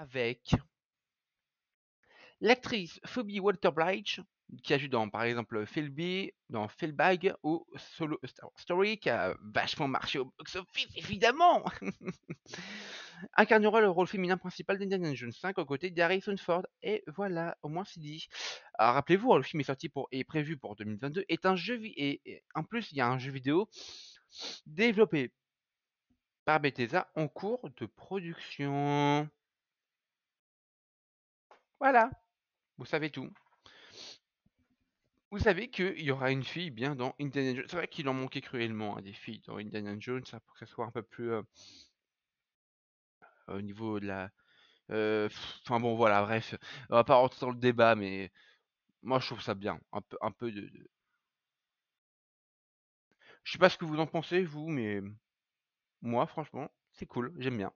avec l'actrice Phoebe walter bridge qui a joué dans par exemple Philby, dans Philbag, ou Solo Story qui a vachement marché au box-office évidemment incarnera le rôle féminin principal d'Indiana Jones 5 aux côtés d'Harrison Ford et voilà au moins c'est dit rappelez-vous hein, le film est sorti pour et prévu pour 2022 est un jeu et en plus il y a un jeu vidéo développé par Bethesda en cours de production voilà, vous savez tout. Vous savez qu'il y aura une fille bien dans Indiana Jones. C'est vrai qu'il en manquait cruellement à hein, des filles dans Indiana Jones hein, pour que ça soit un peu plus euh, au niveau de la. Euh, enfin bon, voilà, bref. On va pas rentrer dans le débat, mais moi je trouve ça bien. Un peu, un peu de... Je sais pas ce que vous en pensez, vous, mais moi, franchement, c'est cool, j'aime bien.